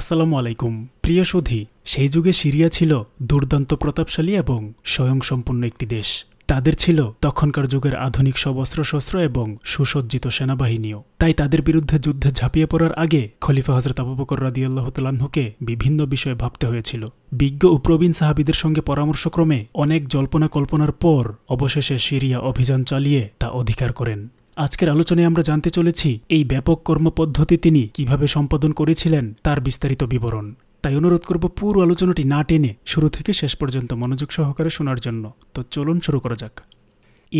আসসালামু আলাইকুম প্রিয় সুধী সেই যুগে সিরিয়া ছিল দুর্দান্ত প্রতাপশালী এবং স্বয়ংসম্পন্ন একটি দেশ তাদের ছিল তখনকার যুগের আধুনিক সব অস্ত্রশস্ত্র এবং সুসজ্জিত সেনাবাহিনীও তাই তাদের বিরুদ্ধে যুদ্ধে ঝাঁপিয়ে পড়ার আগে খলিফা হজরত আবুবকর তালাহুকে বিভিন্ন বিষয়ে ভাবতে হয়েছিল বিজ্ঞ ও প্রবীণ সাহাবিদের সঙ্গে পরামর্শক্রমে অনেক জল্পনা কল্পনার পর অবশেষে সিরিয়া অভিযান চালিয়ে তা অধিকার করেন আজকের আলোচনায় আমরা জানতে চলেছি এই ব্যাপক কর্মপদ্ধতি তিনি কিভাবে সম্পাদন করেছিলেন তার বিস্তারিত বিবরণ তাই অনুরোধ করব পুরো আলোচনাটি না টেনে শুরু থেকে শেষ পর্যন্ত মনোযোগ সহকারে শোনার জন্য তো চলুন শুরু করা যাক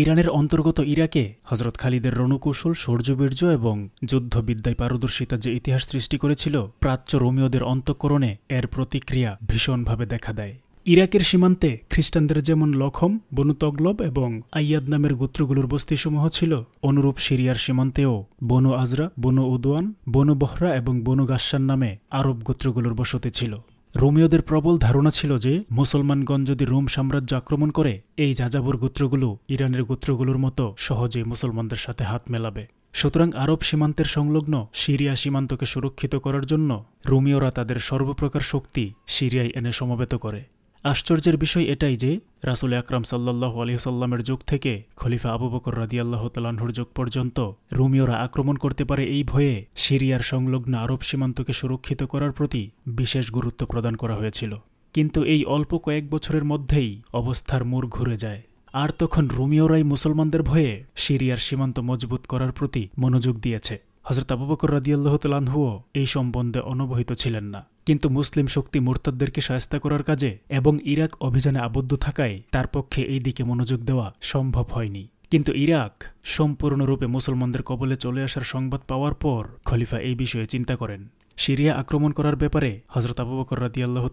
ইরানের অন্তর্গত ইরাকে হজরত খালিদের রণকৌশল শৌর্যবীর্য এবং যুদ্ধবিদ্যায় পারদর্শিতা যে ইতিহাস সৃষ্টি করেছিল প্রাচ্য রোমিওদের অন্তঃকরণে এর প্রতিক্রিয়া ভীষণভাবে দেখা দেয় ইরাকের সীমান্তে খ্রিস্টানদের যেমন লখম বনু তগলব এবং আইয়াদ নামের গোত্রগুলোর বস্তিসমূহ ছিল অনুরূপ সিরিয়ার সীমান্তেও বনু আজরা বনু উদওয়ান বনু বহরা এবং বনু গাসান নামে আরব গোত্রগুলোর বসতি ছিল রোমিওদের প্রবল ধারণা ছিল যে মুসলমানগণ যদি রোম সাম্রাজ্য আক্রমণ করে এই যাযাবর গোত্রগুলো ইরানের গোত্রগুলোর মতো সহজে মুসলমানদের সাথে হাত মেলাবে সুতরাং আরব সীমান্তের সংলগ্ন সিরিয়া সীমান্তকে সুরক্ষিত করার জন্য রোমিওরা তাদের সর্বপ্রকার শক্তি সিরিয়ায় এনে সমবেত করে আশ্চর্যের বিষয় এটাই যে রাসুল আকরাম সাল্লাহ আলহিহসাল্লামের যুগ থেকে খলিফা আবু বকর রাদিয়াল্লাহ তালাহুর যুগ পর্যন্ত রোমীয়রা আক্রমণ করতে পারে এই ভয়ে সিরিয়ার সংলগ্ন আরব সীমান্তকে সুরক্ষিত করার প্রতি বিশেষ গুরুত্ব প্রদান করা হয়েছিল কিন্তু এই অল্প কয়েক বছরের মধ্যেই অবস্থার মোড় ঘুরে যায় আর তখন রোমিওরাই মুসলমানদের ভয়ে সিরিয়ার সীমান্ত মজবুত করার প্রতি মনোযোগ দিয়েছে হজরত আবু বকর রাদিয়াল্লাহ তালাহুও এই সম্বন্ধে অনবহিত ছিলেন না কিন্তু মুসলিম শক্তি মোরতাদদেরকে সায়স্তা করার কাজে এবং ইরাক অভিযানে আবদ্ধ থাকায় তার পক্ষে এই দিকে মনোযোগ দেওয়া সম্ভব হয়নি কিন্তু ইরাক সম্পূর্ণরূপে মুসলমানদের কবলে চলে আসার সংবাদ পাওয়ার পর খলিফা এই বিষয়ে চিন্তা করেন সিরিয়া আক্রমণ করার ব্যাপারে হজরত আবুবকর বকর রাদিয়াল্লাহ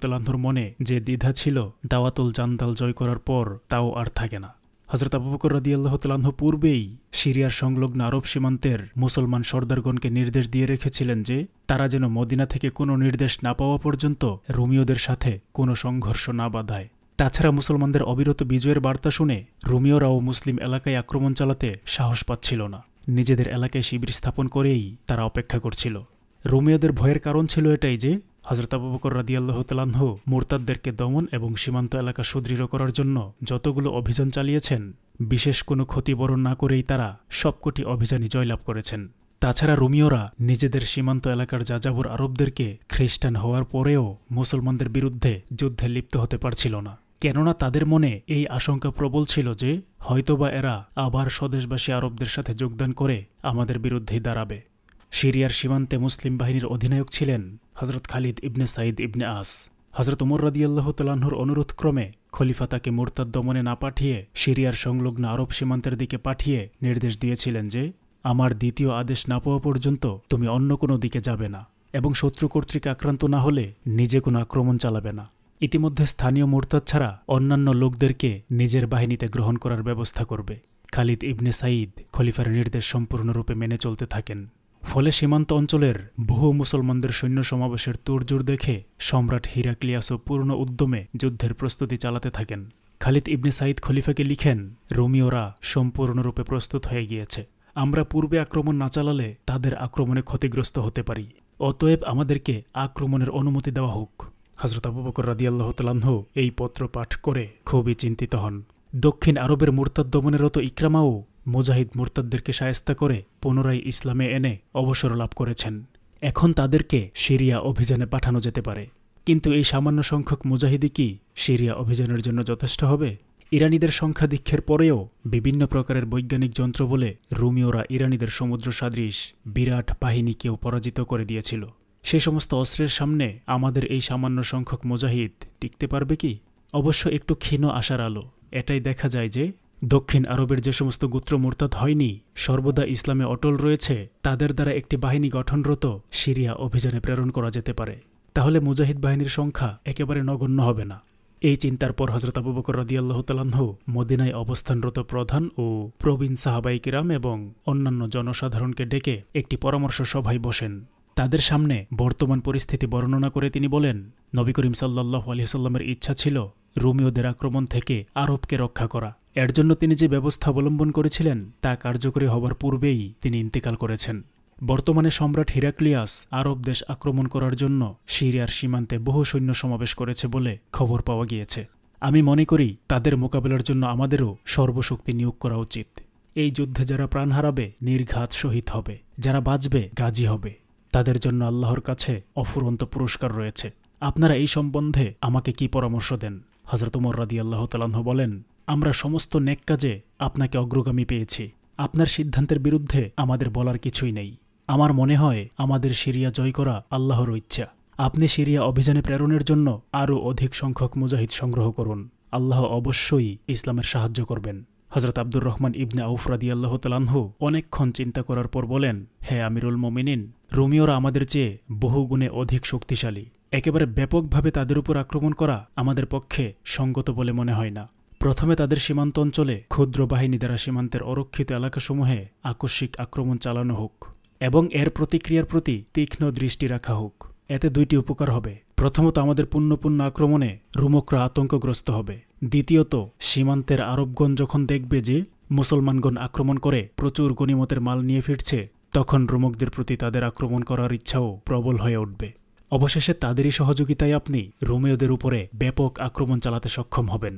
মনে যে দ্বিধা ছিল দাওয়াতুল জান্দাল জয় করার পর তাও আর থাকে না হজরত আবুবকর বকর রদিয়াল্লাহ পূর্বেই সিরিয়ার সংলগ্ন আরব সীমান্তের মুসলমান সর্দারগণকে নির্দেশ দিয়ে রেখেছিলেন যে তারা যেন মদিনা থেকে কোনো নির্দেশ না পাওয়া পর্যন্ত রোমিওদের সাথে কোনো সংঘর্ষ না বাধায় তাছাড়া মুসলমানদের অবিরত বিজয়ের বার্তা শুনে রোমিওরাও মুসলিম এলাকায় আক্রমণ চালাতে সাহস পাচ্ছিল না নিজেদের এলাকায় শিবির স্থাপন করেই তারা অপেক্ষা করছিল রোমিওদের ভয়ের কারণ ছিল এটাই যে হজরত আবু বকর রাদিয়াল্লাহ তালাহ মোরতাদদেরকে দমন এবং সীমান্ত এলাকা সুদৃঢ় করার জন্য যতগুলো অভিযান চালিয়েছেন বিশেষ কোনো ক্ষতি বরণ না করেই তারা সবকটি অভিযানই জয়লাভ করেছেন তাছাড়া রোমিওরা নিজেদের সীমান্ত এলাকার যাযাবর আরবদেরকে খ্রিস্টান হওয়ার পরেও মুসলমানদের বিরুদ্ধে যুদ্ধে লিপ্ত হতে পারছিল না কেননা তাদের মনে এই আশঙ্কা প্রবল ছিল যে হয়তোবা এরা আবার স্বদেশবাসী আরবদের সাথে যোগদান করে আমাদের বিরুদ্ধেই দাঁড়াবে সিরিয়ার সীমান্তে মুসলিম বাহিনীর অধিনায়ক ছিলেন হজরত খালিদ ইবনে সাইদ ইবনে আস হজরত উমর রদিয়াল্লাহ অনুরোধ অনুরোধক্রমে খলিফা তাকে মোরতাদ দমনে না পাঠিয়ে সিরিয়ার সংলগ্ন আরব সীমান্তের দিকে পাঠিয়ে নির্দেশ দিয়েছিলেন যে আমার দ্বিতীয় আদেশ না পাওয়া পর্যন্ত তুমি অন্য কোনো দিকে যাবে না এবং শত্রু কর্তৃক আক্রান্ত না হলে নিজে কোনো আক্রমণ চালাবে না ইতিমধ্যে স্থানীয় মোরতাদ ছাড়া অন্যান্য লোকদেরকে নিজের বাহিনীতে গ্রহণ করার ব্যবস্থা করবে খালিদ ইবনে সাঈদ খলিফার নির্দেশ সম্পূর্ণরূপে মেনে চলতে থাকেন ফলে সীমান্ত অঞ্চলের বহু মুসলমানদের সৈন্য সমাবেশের তোরজোর দেখে সম্রাট হিরাক্লিয়াসও পূর্ণ উদ্যমে যুদ্ধের প্রস্তুতি চালাতে থাকেন খালিদ ইবনে সাইদ খলিফাকে লিখেন রোমিওরা সম্পূর্ণরূপে প্রস্তুত হয়ে গিয়েছে আমরা পূর্বে আক্রমণ না চালালে তাদের আক্রমণে ক্ষতিগ্রস্ত হতে পারি অতএব আমাদেরকে আক্রমণের অনুমতি দেওয়া হোক হজরত আবু বকর রাদিয়াল্লাহ তালাহ এই পত্র পাঠ করে খুবই চিন্তিত হন দক্ষিণ আরবের মোরতাদ দমনেরত ইকরামাও মুজাহিদ মোরতাদদেরকে সায়স্তা করে পুনরায় ইসলামে এনে অবসর লাভ করেছেন এখন তাদেরকে সিরিয়া অভিযানে পাঠানো যেতে পারে কিন্তু এই সামান্য সংখ্যক মুজাহিদি কি সিরিয়া অভিযানের জন্য যথেষ্ট হবে ইরানিদের সংখ্যা দীক্ষের পরেও বিভিন্ন প্রকারের বৈজ্ঞানিক যন্ত্র বলে রোমিওরা ইরানিদের সমুদ্র সাদৃশ বিরাট বাহিনীকেও পরাজিত করে দিয়েছিল সে সমস্ত অস্ত্রের সামনে আমাদের এই সামান্য সংখ্যক মুজাহিদ টিকতে পারবে কি অবশ্য একটু ক্ষীণ আশার আলো এটাই দেখা যায় যে দক্ষিণ আরবের যে সমস্ত গোত্র মোরতাদ হয়নি সর্বদা ইসলামে অটল রয়েছে তাদের দ্বারা একটি বাহিনী গঠনরত সিরিয়া অভিযানে প্রেরণ করা যেতে পারে তাহলে মুজাহিদ বাহিনীর সংখ্যা একেবারে নগণ্য হবে না এই চিন্তার পর হজরত আবুবকর বকর রদিয়াল্লাহতালাহ মদিনায় অবস্থানরত প্রধান ও প্রবীণ সাহাবাইকিরাম এবং অন্যান্য জনসাধারণকে ডেকে একটি পরামর্শ সভায় বসেন তাদের সামনে বর্তমান পরিস্থিতি বর্ণনা করে তিনি বলেন নবী করিম সাল্লাহ আলহিহ্লামের ইচ্ছা ছিল রোমিওদের আক্রমণ থেকে আরবকে রক্ষা করা এর জন্য তিনি যে ব্যবস্থা অবলম্বন করেছিলেন তা কার্যকরী হবার পূর্বেই তিনি ইন্তেকাল করেছেন বর্তমানে সম্রাট হিরাক্লিয়াস আরব দেশ আক্রমণ করার জন্য সিরিয়ার সীমান্তে বহু সৈন্য সমাবেশ করেছে বলে খবর পাওয়া গিয়েছে আমি মনে করি তাদের মোকাবেলার জন্য আমাদেরও সর্বশক্তি নিয়োগ করা উচিত এই যুদ্ধে যারা প্রাণ হারাবে নির্ঘাত শহীদ হবে যারা বাঁচবে গাজী হবে তাদের জন্য আল্লাহর কাছে অফুরন্ত পুরস্কার রয়েছে আপনারা এই সম্বন্ধে আমাকে কি পরামর্শ দেন হজরত উমর রাদি আল্লাহ তালাহ বলেন আমরা সমস্ত নেক কাজে আপনাকে অগ্রগামী পেয়েছি আপনার সিদ্ধান্তের বিরুদ্ধে আমাদের বলার কিছুই নেই আমার মনে হয় আমাদের সিরিয়া জয় করা আল্লাহর ইচ্ছা আপনি সিরিয়া অভিযানে প্রেরণের জন্য আরও অধিক সংখ্যক মুজাহিদ সংগ্রহ করুন আল্লাহ অবশ্যই ইসলামের সাহায্য করবেন হজরত আব্দুর রহমান ইবনে আউফরাদি আল্লাহ তালাহু অনেকক্ষণ চিন্তা করার পর বলেন হে আমিরুল মোমিনিন রোমিওরা আমাদের চেয়ে বহুগুণে অধিক শক্তিশালী একেবারে ব্যাপকভাবে তাদের উপর আক্রমণ করা আমাদের পক্ষে সঙ্গত বলে মনে হয় না প্রথমে তাদের সীমান্ত অঞ্চলে ক্ষুদ্র বাহিনী দ্বারা সীমান্তের অরক্ষিত এলাকাসমূহে আকস্মিক আক্রমণ চালানো হোক এবং এর প্রতিক্রিয়ার প্রতি তীক্ষ্ণ দৃষ্টি রাখা হোক এতে দুইটি উপকার হবে প্রথমত আমাদের পুণ্যপূর্ণ আক্রমণে রুমকরা আতঙ্কগ্রস্ত হবে দ্বিতীয়ত সীমান্তের আরবগণ যখন দেখবে যে মুসলমানগণ আক্রমণ করে প্রচুর গণিমতের মাল নিয়ে ফিরছে তখন রোমকদের প্রতি তাদের আক্রমণ করার ইচ্ছাও প্রবল হয়ে উঠবে অবশেষে তাদেরই সহযোগিতায় আপনি রোমেওদের উপরে ব্যাপক আক্রমণ চালাতে সক্ষম হবেন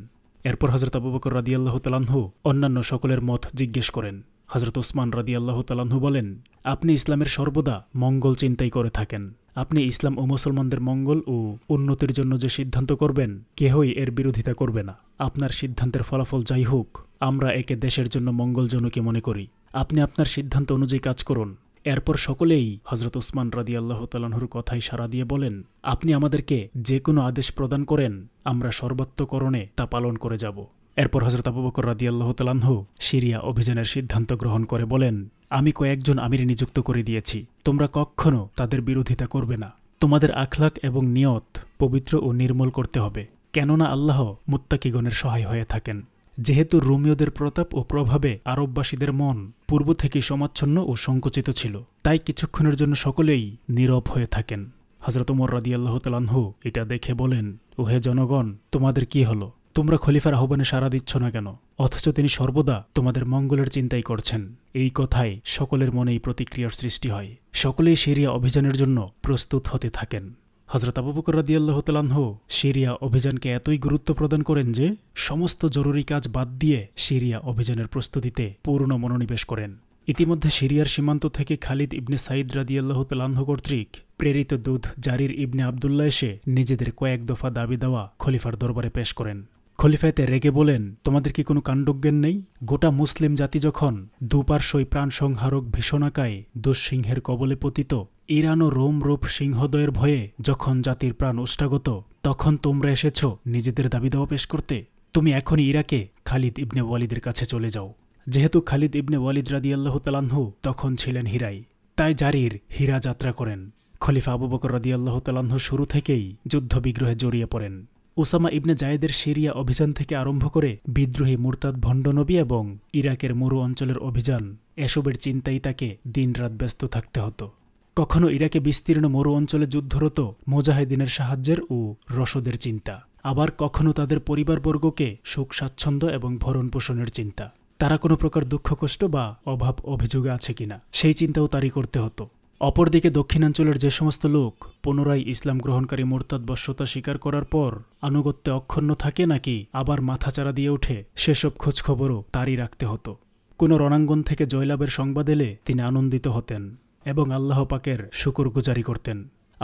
এরপর হজরত আবু বকর আল্লাহ তালাহু অন্যান্য সকলের মত জিজ্ঞেস করেন হজরত ওসমান আল্লাহ তালাহু বলেন আপনি ইসলামের সর্বদা মঙ্গল চিন্তাই করে থাকেন আপনি ইসলাম ও মুসলমানদের মঙ্গল ও উন্নতির জন্য যে সিদ্ধান্ত করবেন কেহই এর বিরোধিতা করবে না আপনার সিদ্ধান্তের ফলাফল যাই হোক আমরা একে দেশের জন্য মঙ্গলজনকই মনে করি আপনি আপনার সিদ্ধান্ত অনুযায়ী কাজ করুন এরপর সকলেই হজরত ওসমান রাদি আল্লাহ তালাহুর কথাই সাড়া দিয়ে বলেন আপনি আমাদেরকে যে কোনো আদেশ প্রদান করেন আমরা সর্বাত্মকরণে তা পালন করে যাব এরপর হজরত আবু বকর রাদি আল্লাহ তালাহু সিরিয়া অভিযানের সিদ্ধান্ত গ্রহণ করে বলেন আমি কয়েকজন আমির নিযুক্ত করে দিয়েছি তোমরা কখনও তাদের বিরোধিতা করবে না তোমাদের আখলাক এবং নিয়ত পবিত্র ও নির্মল করতে হবে কেননা আল্লাহ মুত্তাকিগণের সহায় হয়ে থাকেন যেহেতু রোমিওদের প্রতাপ ও প্রভাবে আরববাসীদের মন পূর্ব থেকেই সমাচ্ছন্ন ও সংকুচিত ছিল তাই কিছুক্ষণের জন্য সকলেই নীরব হয়ে থাকেন হজরত ওমর রাদিয়াল্লাহ তালাহু এটা দেখে বলেন ওহে জনগণ তোমাদের কি হলো তোমরা খলিফার আহ্বানে সাড়া দিচ্ছ না কেন অথচ তিনি সর্বদা তোমাদের মঙ্গলের চিন্তাই করছেন এই কথায় সকলের মনেই প্রতিক্রিয়ার সৃষ্টি হয় সকলেই সেরিয়া অভিযানের জন্য প্রস্তুত হতে থাকেন হজরত আবু বকর রাদিয়াল্লাহ তালাহ সিরিয়া অভিযানকে এতই গুরুত্ব প্রদান করেন যে সমস্ত জরুরি কাজ বাদ দিয়ে সিরিয়া অভিযানের প্রস্তুতিতে পূর্ণ মনোনিবেশ করেন ইতিমধ্যে সিরিয়ার সীমান্ত থেকে খালিদ ইবনে সাঈদ রাদিয়াল্লাহ তালাহ কর্তৃক প্রেরিত দুধ জারির ইবনে আবদুল্লাহ এসে নিজেদের কয়েক দফা দাবি দেওয়া খলিফার দরবারে পেশ করেন খলিফায়তে রেগে বলেন তোমাদের কি কোনো কাণ্ডজ্ঞান নেই গোটা মুসলিম জাতি যখন দুপার্শ্বই প্রাণসংহারক ভীষণাকায় দুঃসিংহের কবলে পতিত ইরান ও রোমরূপ সিংহদয়ের ভয়ে যখন জাতির প্রাণ উষ্ঠাগত তখন তোমরা এসেছ নিজেদের দাবি দাওয়া পেশ করতে তুমি এখনই ইরাকে খালিদ ইবনে ওয়ালিদের কাছে চলে যাও যেহেতু খালিদ ইবনে ওয়ালিদ রাদিয়াল্লাহ তালাহু তখন ছিলেন হীরাই তাই জারির হীরা যাত্রা করেন খলিফা আবু বকর রাদিয়াল্লাহ তালাহু শুরু থেকেই যুদ্ধবিগ্রহে জড়িয়ে পড়েন ওসামা ইবনে জায়েদের সিরিয়া অভিযান থেকে আরম্ভ করে বিদ্রোহী মুরতাদ ভণ্ডনবী এবং ইরাকের মরু অঞ্চলের অভিযান এসবের চিন্তাই তাকে দিনরাত ব্যস্ত থাকতে হতো কখনো ইরাকে বিস্তীর্ণ মরু অঞ্চলে যুদ্ধরত মোজাহেদিনের সাহায্যের ও রসদের চিন্তা আবার কখনো তাদের পরিবারবর্গকে সুখ স্বাচ্ছন্দ্য এবং ভরণ পোষণের চিন্তা তারা কোনো প্রকার দুঃখ কষ্ট বা অভাব অভিযোগে আছে কিনা সেই চিন্তাও তারই করতে হতো অপরদিকে দক্ষিণাঞ্চলের যে সমস্ত লোক পুনরায় ইসলাম গ্রহণকারী মোরতাদ বশ্যতা স্বীকার করার পর আনুগত্যে অক্ষুণ্ণ থাকে নাকি আবার মাথাচাড়া দিয়ে ওঠে সেসব খোঁজখবরও তারই রাখতে হতো কোনো রণাঙ্গন থেকে জয়লাভের সংবাদ এলে তিনি আনন্দিত হতেন এবং আল্লাহ পাকের গুজারি করতেন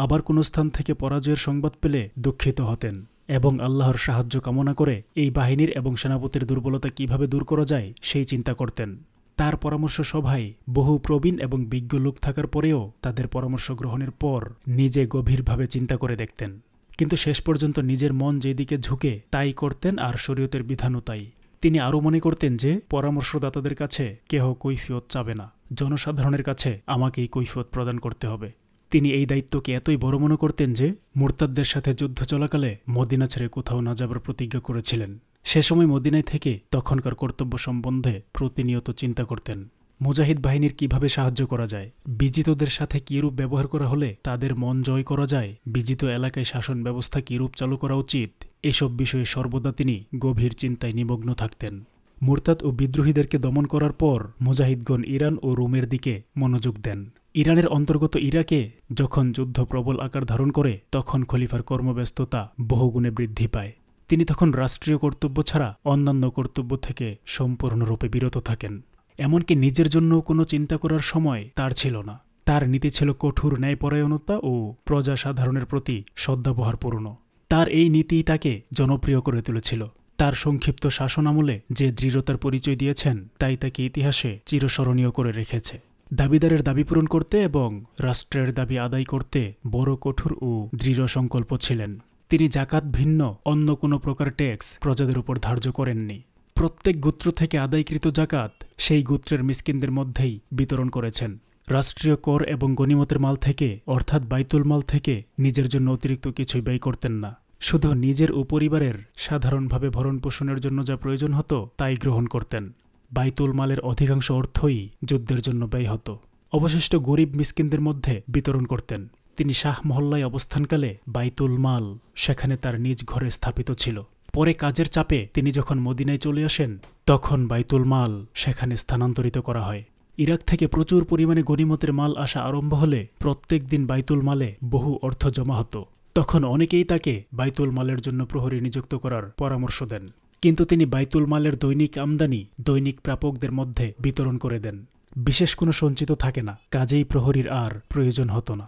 আবার কোনো স্থান থেকে পরাজয়ের সংবাদ পেলে দুঃখিত হতেন এবং আল্লাহর সাহায্য কামনা করে এই বাহিনীর এবং সেনাপতির দুর্বলতা কিভাবে দূর করা যায় সেই চিন্তা করতেন তার পরামর্শ সভায় বহু প্রবীণ এবং বিজ্ঞ লোক থাকার পরেও তাদের পরামর্শ গ্রহণের পর নিজে গভীরভাবে চিন্তা করে দেখতেন কিন্তু শেষ পর্যন্ত নিজের মন যেদিকে ঝুঁকে তাই করতেন আর শরীয়তের বিধানও তাই তিনি আরও মনে করতেন যে পরামর্শদাতাদের কাছে কেহ কৈফিয়ত চাবে না জনসাধারণের কাছে আমাকেই কৈফিয়ত প্রদান করতে হবে তিনি এই দায়িত্বকে এতই বড় মনে করতেন যে মোর্তাদ্দের সাথে যুদ্ধ চলাকালে মদিনা ছেড়ে কোথাও না যাবার প্রতিজ্ঞা করেছিলেন সে সময় মদিনায় থেকে তখনকার কর্তব্য সম্বন্ধে প্রতিনিয়ত চিন্তা করতেন মুজাহিদ বাহিনীর কিভাবে সাহায্য করা যায় বিজিতদের সাথে কীরূপ ব্যবহার করা হলে তাদের মন জয় করা যায় বিজিত এলাকায় শাসন ব্যবস্থা কীরূপ চালু করা উচিত এসব বিষয়ে সর্বদা তিনি গভীর চিন্তায় নিমগ্ন থাকতেন মুরতাদ ও বিদ্রোহীদেরকে দমন করার পর মুজাহিদগণ ইরান ও রোমের দিকে মনোযোগ দেন ইরানের অন্তর্গত ইরাকে যখন যুদ্ধ প্রবল আকার ধারণ করে তখন খলিফার কর্মব্যস্ততা বহুগুণে বৃদ্ধি পায় তিনি তখন রাষ্ট্রীয় কর্তব্য ছাড়া অন্যান্য কর্তব্য থেকে সম্পূর্ণরূপে বিরত থাকেন এমনকি নিজের জন্য কোনো চিন্তা করার সময় তার ছিল না তার নীতি ছিল কঠোর ন্যায়পরায়ণতা ও প্রজাসাধারণের প্রতি সদ্ব্যবহারপূর্ণ তার এই নীতিই তাকে জনপ্রিয় করে তুলেছিল তার সংক্ষিপ্ত শাসনামলে যে দৃঢ়তার পরিচয় দিয়েছেন তাই তাকে ইতিহাসে চিরস্মরণীয় করে রেখেছে দাবিদারের দাবি পূরণ করতে এবং রাষ্ট্রের দাবি আদায় করতে বড় কঠোর ও দৃঢ় সংকল্প ছিলেন তিনি জাকাত ভিন্ন অন্য কোনো প্রকার ট্যাক্স প্রজাদের উপর ধার্য করেননি প্রত্যেক গোত্র থেকে আদায়কৃত জাকাত সেই গোত্রের মিসকিনদের মধ্যেই বিতরণ করেছেন রাষ্ট্রীয় কর এবং গণিমতের মাল থেকে অর্থাৎ বাইতুল মাল থেকে নিজের জন্য অতিরিক্ত কিছুই ব্যয় করতেন না শুধু নিজের ও পরিবারের সাধারণভাবে ভরণ পোষণের জন্য যা প্রয়োজন হতো তাই গ্রহণ করতেন বাইতুল মালের অধিকাংশ অর্থই যুদ্ধের জন্য ব্যয় হতো অবশিষ্ট গরিব মিসকিনদের মধ্যে বিতরণ করতেন তিনি শাহ মহল্লায় অবস্থানকালে বাইতুল মাল সেখানে তার নিজ ঘরে স্থাপিত ছিল পরে কাজের চাপে তিনি যখন মদিনায় চলে আসেন তখন বাইতুল মাল সেখানে স্থানান্তরিত করা হয় ইরাক থেকে প্রচুর পরিমাণে গণিমতের মাল আসা আরম্ভ হলে প্রত্যেক দিন বাইতুল মালে বহু অর্থ জমা হতো তখন অনেকেই তাকে বাইতুল মালের জন্য প্রহরী নিযুক্ত করার পরামর্শ দেন কিন্তু তিনি বাইতুল মালের দৈনিক আমদানি দৈনিক প্রাপকদের মধ্যে বিতরণ করে দেন বিশেষ কোনো সঞ্চিত থাকে না কাজেই প্রহরীর আর প্রয়োজন হতো না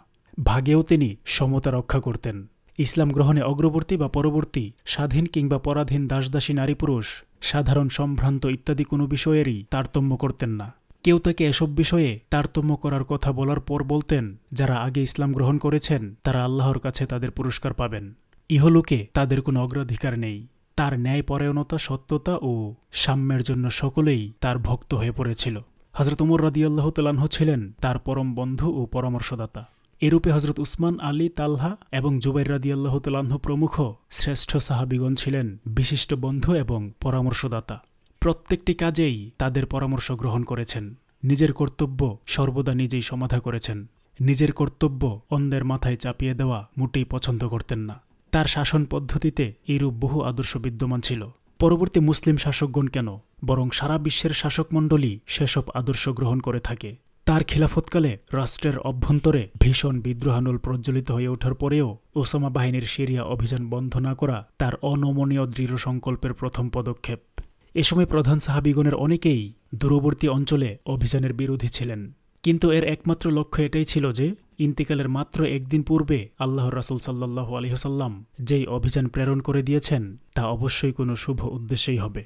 ভাগেও তিনি সমতা রক্ষা করতেন ইসলাম গ্রহণে অগ্রবর্তী বা পরবর্তী স্বাধীন কিংবা পরাধীন দাসদাসী নারী পুরুষ সাধারণ সম্ভ্রান্ত ইত্যাদি কোনো বিষয়েরই তারতম্য করতেন না কেউ তাকে এসব বিষয়ে তারতম্য করার কথা বলার পর বলতেন যারা আগে ইসলাম গ্রহণ করেছেন তারা আল্লাহর কাছে তাদের পুরস্কার পাবেন ইহলোকে তাদের কোনো অগ্রাধিকার নেই তার ন্যায়পরায়ণতা সত্যতা ও সাম্যের জন্য সকলেই তার ভক্ত হয়ে পড়েছিল হজরত উমর আল্লাহ তালাহ ছিলেন তার পরম বন্ধু ও পরামর্শদাতা এরূপে হজরত উসমান আলী তালহা এবং জুবাই আল্লাহ তালাহ প্রমুখ শ্রেষ্ঠ সাহাবিগণ ছিলেন বিশিষ্ট বন্ধু এবং পরামর্শদাতা প্রত্যেকটি কাজেই তাদের পরামর্শ গ্রহণ করেছেন নিজের কর্তব্য সর্বদা নিজেই সমাধা করেছেন নিজের কর্তব্য অন্যের মাথায় চাপিয়ে দেওয়া মোটেই পছন্দ করতেন না তার শাসন পদ্ধতিতে এরূপ বহু আদর্শ বিদ্যমান ছিল পরবর্তী মুসলিম শাসকগণ কেন বরং সারা বিশ্বের শাসকমণ্ডলী সেসব আদর্শ গ্রহণ করে থাকে তার খিলাফতকালে রাষ্ট্রের অভ্যন্তরে ভীষণ বিদ্রোহানুল প্রজ্বলিত হয়ে ওঠার পরেও ওসামা বাহিনীর সিরিয়া অভিযান বন্ধ না করা তার অনমনীয় দৃঢ় সংকল্পের প্রথম পদক্ষেপ এ সময় প্রধান সাহাবিগণের অনেকেই দূরবর্তী অঞ্চলে অভিযানের বিরোধী ছিলেন কিন্তু এর একমাত্র লক্ষ্য এটাই ছিল যে ইন্তিকালের মাত্র একদিন পূর্বে আল্লাহ রাসুল সাল্লাহ আলহিহসাল্লাম যেই অভিযান প্রেরণ করে দিয়েছেন তা অবশ্যই কোনো শুভ উদ্দেশ্যেই হবে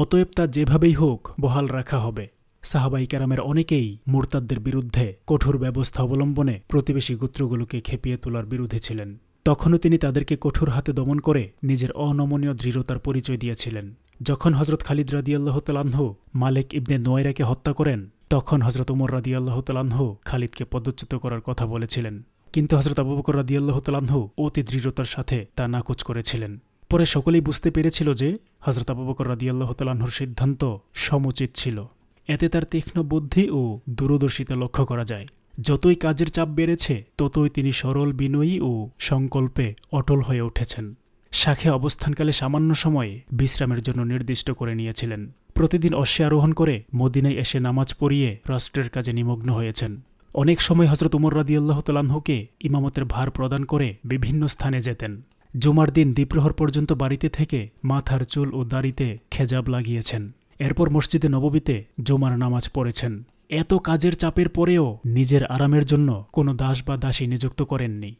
অতএব তা যেভাবেই হোক বহাল রাখা হবে সাহাবাই ক্যারামের অনেকেই মোরতাদদের বিরুদ্ধে কঠোর ব্যবস্থা অবলম্বনে প্রতিবেশী গোত্রগুলোকে খেপিয়ে তোলার বিরোধী ছিলেন তখনও তিনি তাদেরকে কঠোর হাতে দমন করে নিজের অনমনীয় দৃঢ়তার পরিচয় দিয়েছিলেন যখন হজরত খালিদ রাদিয়াল্লাহ তালাহ মালিক ইবনে নোয়েরাকে হত্যা করেন তখন হজরত উমর রাদিয়াল্লাহ তালাহ খালিদকে পদচ্যুত করার কথা বলেছিলেন কিন্তু হজরত আবু বকর রাদিয়াল্লাহ তালাহ অতি দৃঢ়তার সাথে তা নাকচ করেছিলেন পরে সকলেই বুঝতে পেরেছিল যে হজরত আবু বকর রাদিয়াল্লাহ তালাহর সিদ্ধান্ত সমুচিত ছিল এতে তার তীক্ষ্ণ বুদ্ধি ও দূরদর্শিতা লক্ষ্য করা যায় যতই কাজের চাপ বেড়েছে ততই তিনি সরল বিনয়ী ও সংকল্পে অটল হয়ে উঠেছেন শাখে অবস্থানকালে সামান্য সময়ে বিশ্রামের জন্য নির্দিষ্ট করে নিয়েছিলেন প্রতিদিন অশ্বে আরোহণ করে মদিনায় এসে নামাজ পড়িয়ে রাষ্ট্রের কাজে নিমগ্ন হয়েছেন অনেক সময় হজরত উমর রাদি আল্লাহ ইমামতের ভার প্রদান করে বিভিন্ন স্থানে যেতেন জুমার দিন দ্বীপ্রহর পর্যন্ত বাড়িতে থেকে মাথার চুল ও দাড়িতে খেজাব লাগিয়েছেন এরপর মসজিদে নববীতে জুমার নামাজ পড়েছেন এত কাজের চাপের পরেও নিজের আরামের জন্য কোনো দাস বা দাসী নিযুক্ত করেননি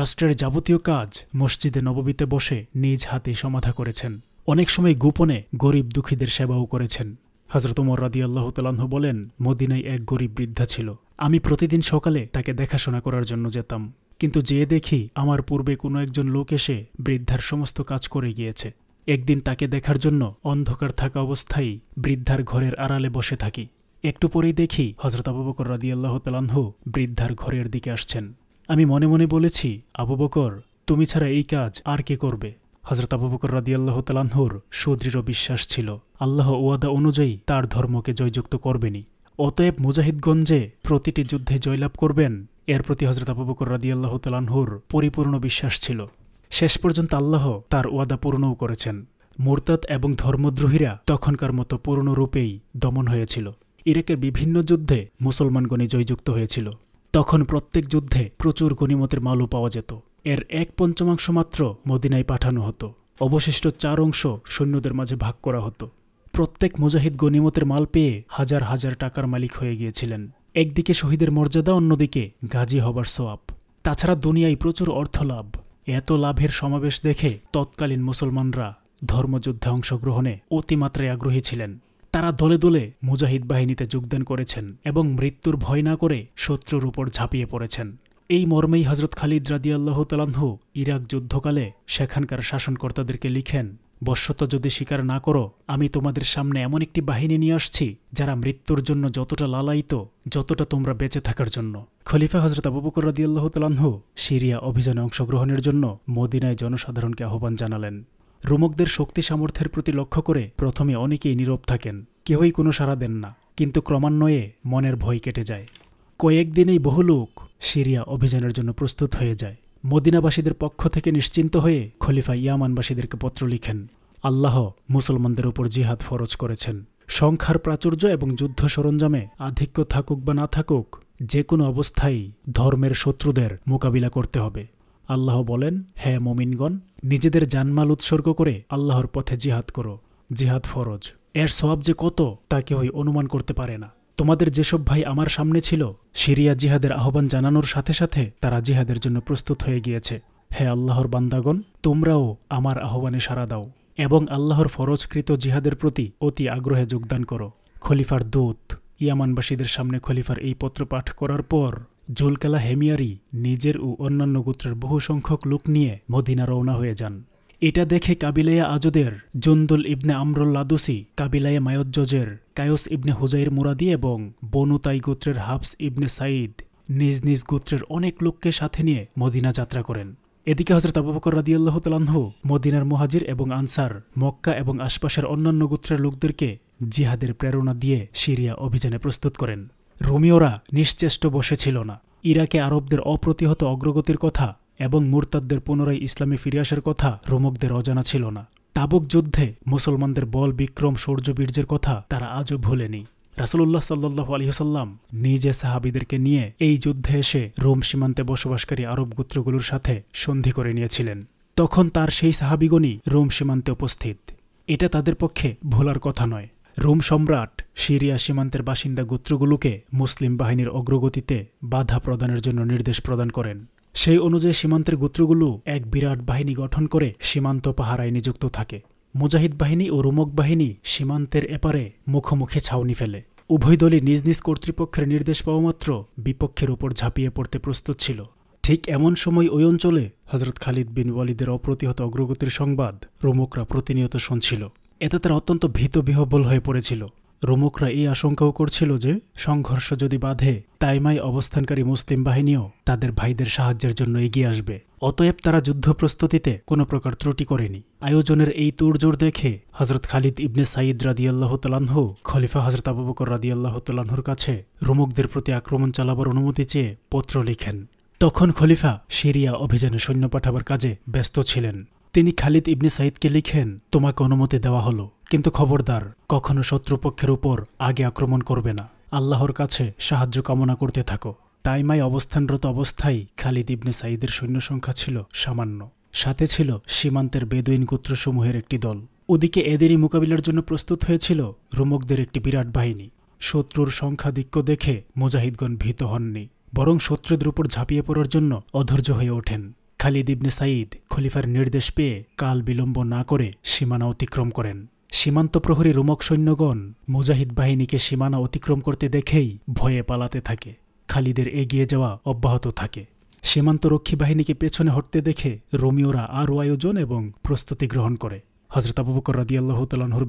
রাষ্ট্রের যাবতীয় কাজ মসজিদে নববীতে বসে নিজ হাতে সমাধা করেছেন অনেক সময় গোপনে গরিব দুঃখীদের সেবাও করেছেন হজরত উমর রাদি আল্লাহ তালাহ বলেন মদিনায় এক গরিব বৃদ্ধা ছিল আমি প্রতিদিন সকালে তাকে দেখাশোনা করার জন্য যেতাম কিন্তু যেয়ে দেখি আমার পূর্বে কোনো একজন লোক এসে বৃদ্ধার সমস্ত কাজ করে গিয়েছে একদিন তাকে দেখার জন্য অন্ধকার থাকা অবস্থায় বৃদ্ধার ঘরের আড়ালে বসে থাকি একটু পরেই দেখি হজরত আবুবকর রাদিয়াল্লাহ তালাহু বৃদ্ধার ঘরের দিকে আসছেন আমি মনে মনে বলেছি আবু বকর তুমি ছাড়া এই কাজ আর কে করবে হজরত আবু বকর রাদিয়াল্লাহ তালাহুর সুদৃঢ় বিশ্বাস ছিল আল্লাহ ওয়াদা অনুযায়ী তার ধর্মকে জয়যুক্ত করবেনি অতএব মুজাহিদগঞ্জে প্রতিটি যুদ্ধে জয়লাভ করবেন এর প্রতি হজরত আবু বকর রাদিয়াল্লাহ তালাহুর পরিপূর্ণ বিশ্বাস ছিল শেষ পর্যন্ত আল্লাহ তার ওয়াদা পূর্ণও করেছেন মোরতাদ এবং ধর্মদ্রোহীরা তখনকার মতো পূর্ণরূপেই দমন হয়েছিল ইরাকের বিভিন্ন যুদ্ধে মুসলমানগণে জয়যুক্ত হয়েছিল তখন প্রত্যেক যুদ্ধে প্রচুর গণিমতের মালও পাওয়া যেত এর এক পঞ্চমাংশ মাত্র মদিনায় পাঠানো হতো অবশিষ্ট চার অংশ সৈন্যদের মাঝে ভাগ করা হতো প্রত্যেক মুজাহিদ গণিমতের মাল পেয়ে হাজার হাজার টাকার মালিক হয়ে গিয়েছিলেন একদিকে শহীদের মর্যাদা অন্যদিকে গাজী হবার সোয়াব তাছাড়া দুনিয়ায় প্রচুর অর্থ লাভ এত লাভের সমাবেশ দেখে তৎকালীন মুসলমানরা ধর্মযুদ্ধে অংশগ্রহণে অতিমাত্রায় আগ্রহী ছিলেন তারা দলে দলে মুজাহিদ বাহিনীতে যোগদান করেছেন এবং মৃত্যুর ভয় না করে শত্রুর উপর ঝাঁপিয়ে পড়েছেন এই মর্মেই হজরত খালিদ রাদিয়াল্লাহ তালাহু ইরাক যুদ্ধকালে সেখানকার শাসনকর্তাদেরকে লিখেন বশ্যত যদি স্বীকার না করো আমি তোমাদের সামনে এমন একটি বাহিনী নিয়ে আসছি যারা মৃত্যুর জন্য যতটা লালায়িত যতটা তোমরা বেঁচে থাকার জন্য খলিফা হজরত আবুবকর বকর রাদিয়াল্লাহ তালাহু সিরিয়া অভিযানে অংশগ্রহণের জন্য মদিনায় জনসাধারণকে আহ্বান জানালেন রোমকদের শক্তি সামর্থ্যের প্রতি লক্ষ্য করে প্রথমে অনেকেই নীরব থাকেন কেউই কোনো সাড়া দেন না কিন্তু ক্রমান্বয়ে মনের ভয় কেটে যায় কয়েকদিনেই বহু লোক সিরিয়া অভিযানের জন্য প্রস্তুত হয়ে যায় মদিনাবাসীদের পক্ষ থেকে নিশ্চিন্ত হয়ে খলিফা ইয়ামানবাসীদেরকে পত্র লিখেন আল্লাহ মুসলমানদের উপর জিহাদ ফরজ করেছেন সংখ্যার প্রাচুর্য এবং যুদ্ধ সরঞ্জামে আধিক্য থাকুক বা না থাকুক যে কোনো অবস্থায় ধর্মের শত্রুদের মোকাবিলা করতে হবে আল্লাহ বলেন হ্যাঁ মমিনগণ নিজেদের জানমাল উৎসর্গ করে আল্লাহর পথে জিহাদ করো জিহাদ ফরজ এর সব যে কত তা কেউই অনুমান করতে পারে না তোমাদের যেসব ভাই আমার সামনে ছিল সিরিয়া জিহাদের আহ্বান জানানোর সাথে সাথে তারা জিহাদের জন্য প্রস্তুত হয়ে গিয়েছে হে আল্লাহর বান্দাগণ তোমরাও আমার আহ্বানে সাড়া দাও এবং আল্লাহর ফরজকৃত জিহাদের প্রতি অতি আগ্রহে যোগদান করো খলিফার দূত ইয়ামানবাসীদের সামনে খলিফার এই পত্র পাঠ করার পর জুলকালা হেমিয়ারি নিজের ও অন্যান্য গোত্রের বহু সংখ্যক লোক নিয়ে মদিনা রওনা হয়ে যান এটা দেখে কাবিলায়া আজদের জন্দুল ইবনে আমরুল লাদুসি কাবিলায়া মায়োজ্জজের কায়স ইবনে হুজাইর মুরাদি এবং বনুতাই গোত্রের হাফস ইবনে সাঈদ নিজ নিজ গোত্রের অনেক লোককে সাথে নিয়ে মদিনা যাত্রা করেন এদিকে হজরত আবুবকর আল্লাহ তালাহ মদিনার মহাজির এবং আনসার মক্কা এবং আশপাশের অন্যান্য গোত্রের লোকদেরকে জিহাদের প্রেরণা দিয়ে সিরিয়া অভিযানে প্রস্তুত করেন রোমিওরা নিশ্চেষ্ট বসেছিল না ইরাকে আরবদের অপ্রতিহত অগ্রগতির কথা এবং মুরতাদদের পুনরায় ইসলামে ফিরে আসার কথা রোমকদের অজানা ছিল না তাবুক যুদ্ধে মুসলমানদের বল বিক্রম শৌর্যবীর্যের কথা তারা আজও ভুলেনি রাসুলুল্লাহ সাল্লাহ আলহিহসাল্লাম নিজে সাহাবিদেরকে নিয়ে এই যুদ্ধে এসে রোম সীমান্তে বসবাসকারী আরব গোত্রগুলোর সাথে সন্ধি করে নিয়েছিলেন তখন তার সেই সাহাবিগণই রোম সীমান্তে উপস্থিত এটা তাদের পক্ষে ভোলার কথা নয় রোম সম্রাট সিরিয়া সীমান্তের বাসিন্দা গোত্রগুলোকে মুসলিম বাহিনীর অগ্রগতিতে বাধা প্রদানের জন্য নির্দেশ প্রদান করেন সেই অনুযায়ী সীমান্তের গোত্রগুলো এক বিরাট বাহিনী গঠন করে সীমান্ত পাহারায় নিযুক্ত থাকে মুজাহিদ বাহিনী ও রোমক বাহিনী সীমান্তের এপারে মুখোমুখি ছাউনি ফেলে উভয় দলই নিজ নিজ কর্তৃপক্ষের নির্দেশ পাওয়ামাত্র বিপক্ষের উপর ঝাঁপিয়ে পড়তে প্রস্তুত ছিল ঠিক এমন সময় ওই অঞ্চলে হজরত খালিদ বিন ওয়ালিদের অপ্রতিহত অগ্রগতির সংবাদ রোমকরা প্রতিনিয়ত শুনছিল এতে তারা অত্যন্ত ভীতবিহবল হয়ে পড়েছিল রোমকরা এই আশঙ্কাও করছিল যে সংঘর্ষ যদি বাধে তাইমাই অবস্থানকারী মুসলিম বাহিনীও তাদের ভাইদের সাহায্যের জন্য এগিয়ে আসবে অতএব তারা যুদ্ধ প্রস্তুতিতে কোনো প্রকার ত্রুটি করেনি আয়োজনের এই তোড়জোড় দেখে হজরত খালিদ ইবনে সাঈদ রাদিয়াল্লাহ তালাহ খলিফা হজরত আবুবকর রাদিয়াল্লাহ তালাহুর কাছে রোমকদের প্রতি আক্রমণ চালাবার অনুমতি চেয়ে পত্র লিখেন তখন খলিফা সিরিয়া অভিযানে সৈন্য পাঠাবার কাজে ব্যস্ত ছিলেন তিনি খালিদ ইবনে সাইদকে লিখেন তোমাকে অনুমতি দেওয়া হলো কিন্তু খবরদার কখনো শত্রুপক্ষের উপর আগে আক্রমণ করবে না আল্লাহর কাছে সাহায্য কামনা করতে থাকো তাইমাই অবস্থানরত অবস্থায় খালিদ ইবনে সাঈদের সৈন্য সংখ্যা ছিল সামান্য সাথে ছিল সীমান্তের বেদুইন গোত্রসমূহের একটি দল ওদিকে এদেরই মোকাবিলার জন্য প্রস্তুত হয়েছিল রুমকদের একটি বিরাট বাহিনী শত্রুর সংখ্যা দিক্য দেখে মুজাহিদগণ ভীত হননি বরং শত্রুদের উপর ঝাঁপিয়ে পড়ার জন্য অধৈর্য হয়ে ওঠেন খালিদ ইবনে সাঈদ খলিফার নির্দেশ পেয়ে কাল বিলম্ব না করে সীমানা অতিক্রম করেন সীমান্ত প্রহরী রোমক সৈন্যগণ মুজাহিদ বাহিনীকে সীমানা অতিক্রম করতে দেখেই ভয়ে পালাতে থাকে খালিদের এগিয়ে যাওয়া অব্যাহত থাকে সীমান্তরক্ষী বাহিনীকে পেছনে হটতে দেখে রোমিওরা আরও আয়োজন এবং প্রস্তুতি গ্রহণ করে হজরত আবুবকর রাদিয়াল্লাহ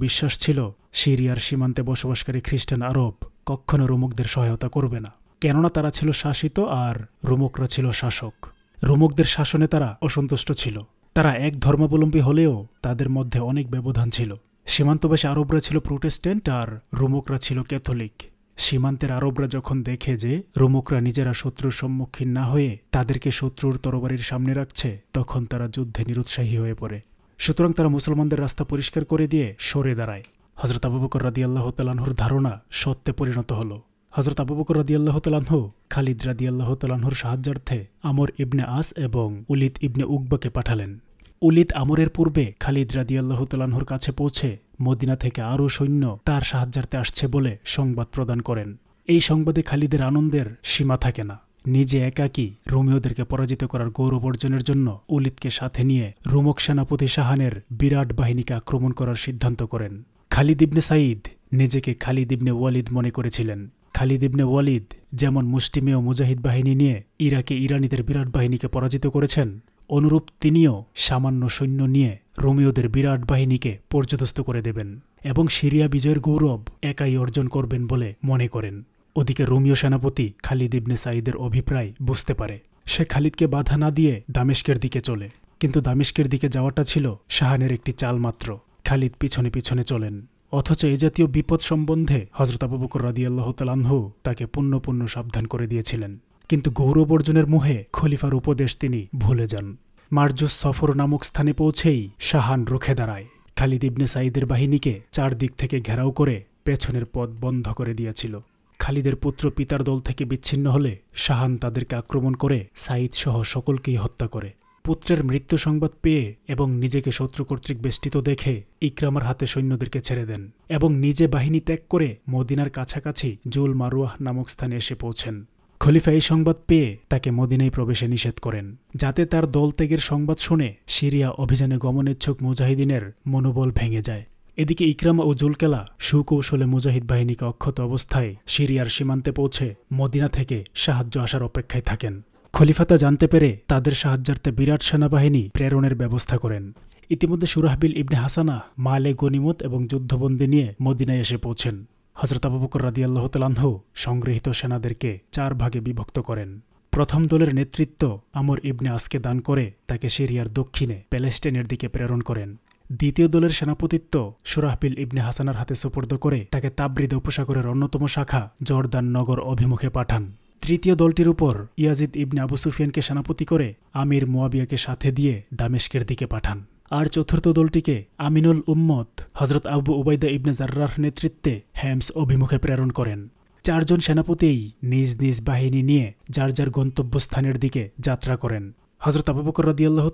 বিশ্বাস ছিল সিরিয়ার সীমান্তে বসবাসকারী খ্রিস্টান আরব কখনো রোমকদের সহায়তা করবে না কেননা তারা ছিল শাসিত আর রোমকরা ছিল শাসক রোমকদের শাসনে তারা অসন্তুষ্ট ছিল তারা এক ধর্মাবলম্বী হলেও তাদের মধ্যে অনেক ব্যবধান ছিল সীমান্তবাসী আরবরা ছিল প্রোটেস্ট্যান্ট আর রোমকরা ছিল ক্যাথলিক সীমান্তের আরবরা যখন দেখে যে রোমকরা নিজেরা শত্রুর সম্মুখীন না হয়ে তাদেরকে শত্রুর তরবারির সামনে রাখছে তখন তারা যুদ্ধে নিরুৎসাহী হয়ে পড়ে সুতরাং তারা মুসলমানদের রাস্তা পরিষ্কার করে দিয়ে সরে দাঁড়ায় হজরত আবুবকর রাদিয়াল্লাহ তালানহুর ধারণা সত্যে পরিণত হলো হজরত আবু বকর রাদিয়াল্লাহ তোলাহ খালিদ রাদিয়াল্লাহ তোলাহর সাহায্যার্থে আমর ইবনে আস এবং উলিদ ইবনে উকবাকে পাঠালেন উলিদ আমরের পূর্বে খালিদ রাদিয়াল্লাহ তোলাহর কাছে পৌঁছে মদিনা থেকে আরও সৈন্য তার সাহায্যার্থে আসছে বলে সংবাদ প্রদান করেন এই সংবাদে খালিদের আনন্দের সীমা থাকে না নিজে একাকী রোমিওদেরকে পরাজিত করার গৌরব অর্জনের জন্য উলিদকে সাথে নিয়ে রুমক সেনাপতি শাহানের বিরাট বাহিনীকে আক্রমণ করার সিদ্ধান্ত করেন খালিদ ইবনে সাঈদ নিজেকে খালিদ ইবনে ওয়ালিদ মনে করেছিলেন খালিদ ইবনে ওয়ালিদ যেমন মুষ্টিমেয় মুজাহিদ বাহিনী নিয়ে ইরাকে ইরানিদের বিরাট বাহিনীকে পরাজিত করেছেন অনুরূপ তিনিও সামান্য সৈন্য নিয়ে রোমিওদের বিরাট বাহিনীকে পর্যদস্ত করে দেবেন এবং সিরিয়া বিজয়ের গৌরব একাই অর্জন করবেন বলে মনে করেন ওদিকে রোমিও সেনাপতি খালিদ ইবনে সাঈদের অভিপ্রায় বুঝতে পারে সে খালিদকে বাধা না দিয়ে দামেস্কের দিকে চলে কিন্তু দামেস্কের দিকে যাওয়াটা ছিল শাহানের একটি চাল মাত্র খালিদ পিছনে পিছনে চলেন অথচ এ জাতীয় বিপদ সম্বন্ধে হজরত আবুবকর বকর রাদিয়াল্লাহ তাকে পূর্ণ পূর্ণ সাবধান করে দিয়েছিলেন কিন্তু গৌরব অর্জনের মুহে খলিফার উপদেশ তিনি ভুলে যান মার্জুস সফর নামক স্থানে পৌঁছেই শাহান রুখে দাঁড়ায় খালিদ ইবনে সাঈদের বাহিনীকে চারদিক থেকে ঘেরাও করে পেছনের পথ বন্ধ করে দিয়েছিল খালিদের পুত্র পিতার দল থেকে বিচ্ছিন্ন হলে শাহান তাদেরকে আক্রমণ করে সাঈদ সহ সকলকেই হত্যা করে পুত্রের মৃত্যু সংবাদ পেয়ে এবং নিজেকে শত্রু কর্তৃক বেষ্টিত দেখে ইকরামার হাতে সৈন্যদেরকে ছেড়ে দেন এবং নিজে বাহিনী ত্যাগ করে মদিনার কাছাকাছি জুল মারুয়াহ নামক স্থানে এসে পৌঁছেন খলিফা এই সংবাদ পেয়ে তাকে মদিনায় প্রবেশে নিষেধ করেন যাতে তার দল ত্যাগের সংবাদ শুনে সিরিয়া অভিযানে গমনেচ্ছুক মুজাহিদিনের মনোবল ভেঙে যায় এদিকে ইকরামা ও জুলকেলা সুকৌশলে মুজাহিদ বাহিনীকে অক্ষত অবস্থায় সিরিয়ার সীমান্তে পৌঁছে মদিনা থেকে সাহায্য আসার অপেক্ষায় থাকেন খলিফাতা জানতে পেরে তাদের সাহায্যার্থে বিরাট সেনাবাহিনী প্রেরণের ব্যবস্থা করেন ইতিমধ্যে সুরাহবিল ইবনে হাসানা মালে গনিমত এবং যুদ্ধবন্দী নিয়ে মদিনায় এসে পৌঁছেন হজরত আবুবকর রাদিয়াল্লাহ তালাহু সংগৃহীত সেনাদেরকে চার ভাগে বিভক্ত করেন প্রথম দলের নেতৃত্ব আমর ইবনে আসকে দান করে তাকে সিরিয়ার দক্ষিণে প্যালেস্টাইনের দিকে প্রেরণ করেন দ্বিতীয় দলের সেনাপতিত্ব সুরাহবিল ইবনে হাসানার হাতে সুপর্দ করে তাকে তাবৃদ উপসাগরের অন্যতম শাখা জর্দান নগর অভিমুখে পাঠান তৃতীয় দলটির উপর ইয়াজিদ ইবনে আবু সুফিয়ানকে সেনাপতি করে আমির মোয়াবিয়াকে সাথে দিয়ে দামেশকের দিকে পাঠান আর চতুর্থ দলটিকে আমিনুল উম্মত হজরত আবু উবাইদা ইবনে জার্রাহ নেতৃত্বে হ্যামস অভিমুখে প্রেরণ করেন চারজন সেনাপতিই নিজ নিজ বাহিনী নিয়ে যার যার গন্তব্যস্থানের দিকে যাত্রা করেন হজরত আবুবকর বকর রদিয়াল্লাহ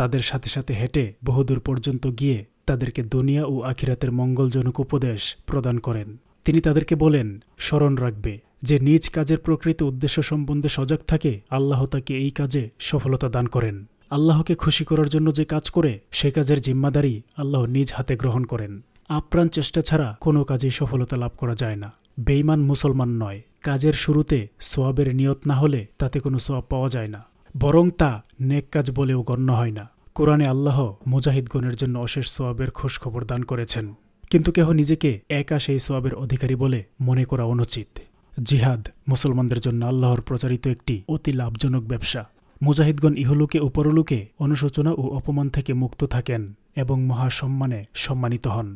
তাদের সাথে সাথে হেঁটে বহুদূর পর্যন্ত গিয়ে তাদেরকে দুনিয়া ও আখিরাতের মঙ্গলজনক উপদেশ প্রদান করেন তিনি তাদেরকে বলেন স্মরণ রাখবে যে নিজ কাজের প্রকৃত উদ্দেশ্য সম্বন্ধে সজাগ থাকে আল্লাহ তাকে এই কাজে সফলতা দান করেন আল্লাহকে খুশি করার জন্য যে কাজ করে সে কাজের জিম্মাদারি আল্লাহ নিজ হাতে গ্রহণ করেন আপ্রাণ চেষ্টা ছাড়া কোনো কাজেই সফলতা লাভ করা যায় না বেইমান মুসলমান নয় কাজের শুরুতে সোয়াবের নিয়ত না হলে তাতে কোনো সোয়াব পাওয়া যায় না বরং তা নেক কাজ বলেও গণ্য হয় না কোরআনে আল্লাহ মুজাহিদগণের জন্য অশেষ সোয়াবের খোঁজখবর দান করেছেন কিন্তু কেহ নিজেকে একা সেই সোয়াবের অধিকারী বলে মনে করা অনুচিত জিহাদ মুসলমানদের জন্য আল্লাহর প্রচারিত একটি অতি লাভজনক ব্যবসা মুজাহিদগণ ইহলোকে ও পরলোকে অনুশোচনা ও অপমান থেকে মুক্ত থাকেন এবং মহাসম্মানে সম্মানিত হন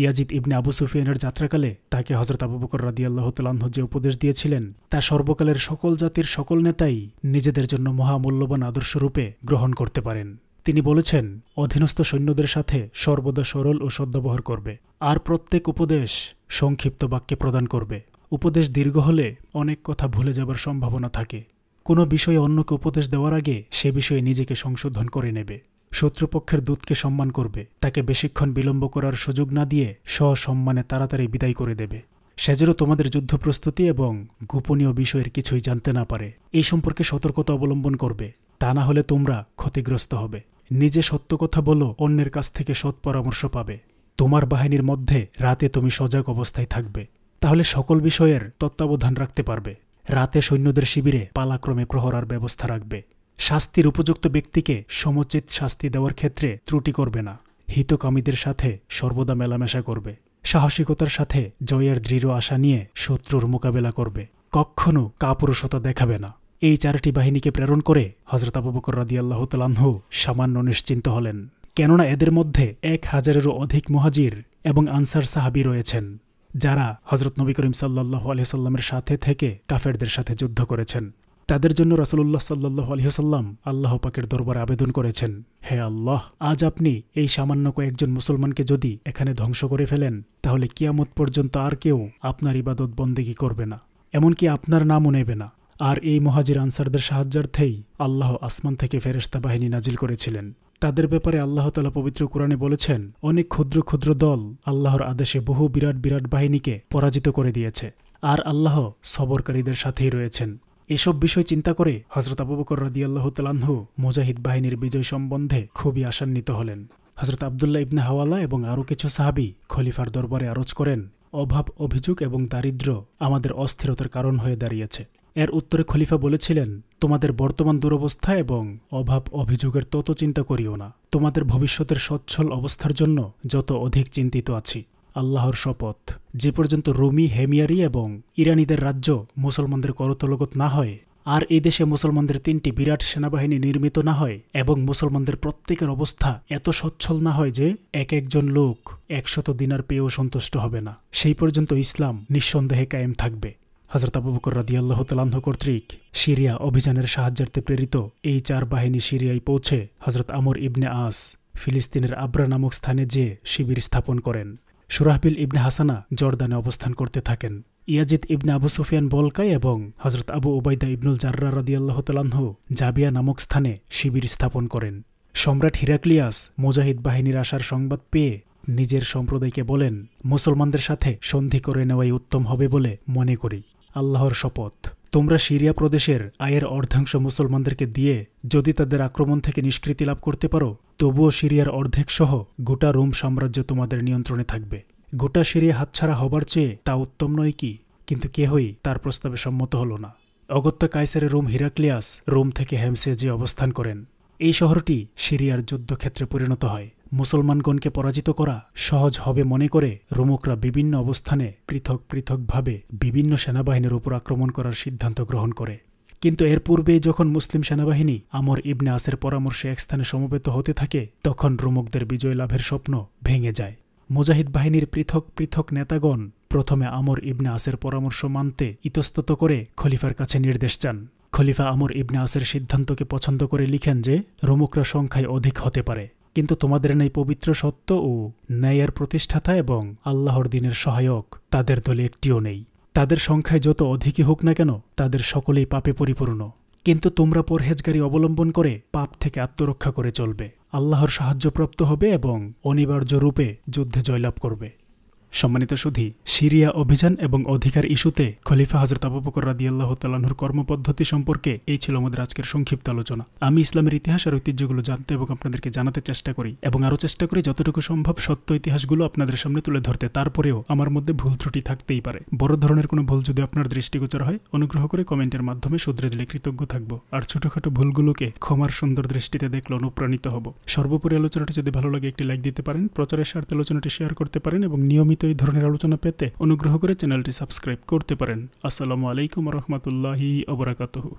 ইয়াজিদ ইবনে আবু সুফিয়ানের যাত্রাকালে তাকে হজরত আবুবকর রাদি রাদিয়াল্লাহ যে উপদেশ দিয়েছিলেন তা সর্বকালের সকল জাতির সকল নেতাই নিজেদের জন্য মহামূল্যবান আদর্শরূপে গ্রহণ করতে পারেন তিনি বলেছেন অধীনস্থ সৈন্যদের সাথে সর্বদা সরল ও সদ্যবহর করবে আর প্রত্যেক উপদেশ সংক্ষিপ্ত বাক্যে প্রদান করবে উপদেশ দীর্ঘ হলে অনেক কথা ভুলে যাবার সম্ভাবনা থাকে কোনো বিষয়ে অন্যকে উপদেশ দেওয়ার আগে সে বিষয়ে নিজেকে সংশোধন করে নেবে শত্রুপক্ষের দূতকে সম্মান করবে তাকে বেশিক্ষণ বিলম্ব করার সুযোগ না দিয়ে সসম্মানে তাড়াতাড়ি বিদায় করে দেবে সে যেন তোমাদের যুদ্ধ প্রস্তুতি এবং গোপনীয় বিষয়ের কিছুই জানতে না পারে এই সম্পর্কে সতর্কতা অবলম্বন করবে তা না হলে তোমরা ক্ষতিগ্রস্ত হবে নিজে সত্য কথা বলো অন্যের কাছ থেকে সৎ পরামর্শ পাবে তোমার বাহিনীর মধ্যে রাতে তুমি সজাগ অবস্থায় থাকবে তাহলে সকল বিষয়ের তত্ত্বাবধান রাখতে পারবে রাতে সৈন্যদের শিবিরে পালাক্রমে প্রহরার ব্যবস্থা রাখবে শাস্তির উপযুক্ত ব্যক্তিকে সমুচিত শাস্তি দেওয়ার ক্ষেত্রে ত্রুটি করবে না হিতকামীদের সাথে সর্বদা মেলামেশা করবে সাহসিকতার সাথে জয়ের দৃঢ় আশা নিয়ে শত্রুর মোকাবেলা করবে কখনো কাপুরুষতা দেখাবে না এই চারটি বাহিনীকে প্রেরণ করে হজরত আবুবকর রাদি আল্লাহ তালাহু সামান্য নিশ্চিন্ত হলেন কেননা এদের মধ্যে এক হাজারেরও অধিক মহাজির এবং আনসার সাহাবি রয়েছেন যারা হজরত নবী করিম সাল্লাহ আলহিহসাল্লামের সাথে থেকে কাফেরদের সাথে যুদ্ধ করেছেন তাদের জন্য রসুল্লাহ সাল্লাহ আলহিহসাল্লাম আল্লাহ পাকের দরবারে আবেদন করেছেন হে আল্লাহ আজ আপনি এই সামান্য কয়েকজন মুসলমানকে যদি এখানে ধ্বংস করে ফেলেন তাহলে কিয়ামত পর্যন্ত আর কেউ আপনার ইবাদত বন্দেগী করবে না এমনকি আপনার নামও নেবে না আর এই মহাজির আনসারদের সাহায্যার্থেই আল্লাহ আসমান থেকে ফেরেস্তা বাহিনী নাজিল করেছিলেন তাদের ব্যাপারে আল্লাহ তালা পবিত্র কোরআনে বলেছেন অনেক ক্ষুদ্র ক্ষুদ্র দল আল্লাহর আদেশে বহু বিরাট বিরাট বাহিনীকে পরাজিত করে দিয়েছে আর আল্লাহ সবরকারীদের সাথেই রয়েছেন এসব বিষয় চিন্তা করে হজরত আবু রাদি আল্লাহ তালাহু মুজাহিদ বাহিনীর বিজয় সম্বন্ধে খুবই আশান্বিত হলেন হজরত আবদুল্লাহ ইবনে হাওয়ালা এবং আরও কিছু সাহাবি খলিফার দরবারে আরজ করেন অভাব অভিযোগ এবং দারিদ্র আমাদের অস্থিরতার কারণ হয়ে দাঁড়িয়েছে এর উত্তরে খলিফা বলেছিলেন তোমাদের বর্তমান দুরবস্থা এবং অভাব অভিযোগের তত চিন্তা করিও না তোমাদের ভবিষ্যতের সচ্ছল অবস্থার জন্য যত অধিক চিন্তিত আছি আল্লাহর শপথ যে পর্যন্ত রুমি হেমিয়ারি এবং ইরানিদের রাজ্য মুসলমানদের করতলগত না হয় আর এই দেশে মুসলমানদের তিনটি বিরাট সেনাবাহিনী নির্মিত না হয় এবং মুসলমানদের প্রত্যেকের অবস্থা এত সচ্ছল না হয় যে এক একজন লোক একশত দিনার পেয়েও সন্তুষ্ট হবে না সেই পর্যন্ত ইসলাম নিঃসন্দেহে কায়েম থাকবে হজরত আবু বকর রাদিয়াল্লাহ কর্তৃক সিরিয়া অভিযানের সাহায্যার্থে প্রেরিত এই চার বাহিনী সিরিয়ায় পৌঁছে হজরত আমর ইবনে আস ফিলিস্তিনের আব্রা নামক স্থানে যে শিবির স্থাপন করেন সুরাহবিল ইবনে হাসানা জর্দানে অবস্থান করতে থাকেন ইয়াজিদ ইবনে আবু সুফিয়ান বলকাই এবং হজরত আবু ওবায়দা ইবনুল জার্রা রদিয়াল্লাহ তালাহ জাবিয়া নামক স্থানে শিবির স্থাপন করেন সম্রাট হিরাক্লিয়াস মুজাহিদ বাহিনীর আসার সংবাদ পেয়ে নিজের সম্প্রদায়কে বলেন মুসলমানদের সাথে সন্ধি করে নেওয়াই উত্তম হবে বলে মনে করি আল্লাহর শপথ তোমরা সিরিয়া প্রদেশের আয়ের অর্ধাংশ মুসলমানদেরকে দিয়ে যদি তাদের আক্রমণ থেকে নিষ্কৃতি লাভ করতে পারো তবুও সিরিয়ার অর্ধেক সহ গোটা রোম সাম্রাজ্য তোমাদের নিয়ন্ত্রণে থাকবে গোটা সিরিয়া হাতছাড়া হবার চেয়ে তা উত্তম নয় কি কিন্তু কেহই তার প্রস্তাবে সম্মত হল না অগত্যা কাইসারে রোম হিরাক্লিয়াস রোম থেকে হেমসে যে অবস্থান করেন এই শহরটি সিরিয়ার যুদ্ধক্ষেত্রে পরিণত হয় মুসলমানগণকে পরাজিত করা সহজ হবে মনে করে রোমকরা বিভিন্ন অবস্থানে পৃথক পৃথকভাবে বিভিন্ন সেনাবাহিনীর উপর আক্রমণ করার সিদ্ধান্ত গ্রহণ করে কিন্তু এর পূর্বে যখন মুসলিম সেনাবাহিনী আমর ইবনে আসের পরামর্শে এক স্থানে সমবেত হতে থাকে তখন রোমকদের বিজয় লাভের স্বপ্ন ভেঙে যায় মুজাহিদ বাহিনীর পৃথক পৃথক নেতাগণ প্রথমে আমর ইবনে আসের পরামর্শ মানতে ইতস্তত করে খলিফার কাছে নির্দেশ চান খলিফা আমর ইবনে আসের সিদ্ধান্তকে পছন্দ করে লিখেন যে রোমকরা সংখ্যায় অধিক হতে পারে কিন্তু তোমাদের নেই পবিত্র সত্য ও ন্যায়ের প্রতিষ্ঠাতা এবং আল্লাহর দিনের সহায়ক তাদের দলে একটিও নেই তাদের সংখ্যায় যত অধিকই হোক না কেন তাদের সকলেই পাপে পরিপূর্ণ কিন্তু তোমরা পরহেজগারি অবলম্বন করে পাপ থেকে আত্মরক্ষা করে চলবে আল্লাহর সাহায্যপ্রাপ্ত হবে এবং অনিবার্য রূপে যুদ্ধে জয়লাভ করবে সম্মানিত সুধী সিরিয়া অভিযান এবং অধিকার ইস্যুতে খলিফা হজরত আবুবকর রাদিয়াল্লাহ তাল্লাহর কর্মপদ্ধতি সম্পর্কে এই ছিল আমাদের আজকের সংক্ষিপ্ত আলোচনা আমি ইসলামের ইতিহাস আর ঐতিহ্যগুলো জানতে এবং আপনাদেরকে জানাতে চেষ্টা করি এবং আরও চেষ্টা করি যতটুকু সম্ভব সত্য ইতিহাসগুলো আপনাদের সামনে তুলে ধরতে তারপরেও আমার মধ্যে ভুল ত্রুটি থাকতেই পারে বড় ধরনের কোনো ভুল যদি আপনার দৃষ্টিগোচর হয় অনুগ্রহ করে কমেন্টের মাধ্যমে শুধরে দিলে কৃতজ্ঞ থাকবো আর ছোটখাটো ভুলগুলোকে ক্ষমার সুন্দর দৃষ্টিতে দেখলে অনুপ্রাণিত হব সর্বোপরি আলোচনাটি যদি ভালো লাগে একটি লাইক দিতে পারেন প্রচারের স্বার্থে আলোচনাটি শেয়ার করতে পারেন এবং নিয়মিত তোই ধরনের আলোচনা পেতে অনুগ্রহ করে চ্যানেলটি সাবস্ক্রাইব করতে পারেন আসসালামু আলাইকুম ওয়া রাহমাতুল্লাহি ওয়া বারাকাতুহু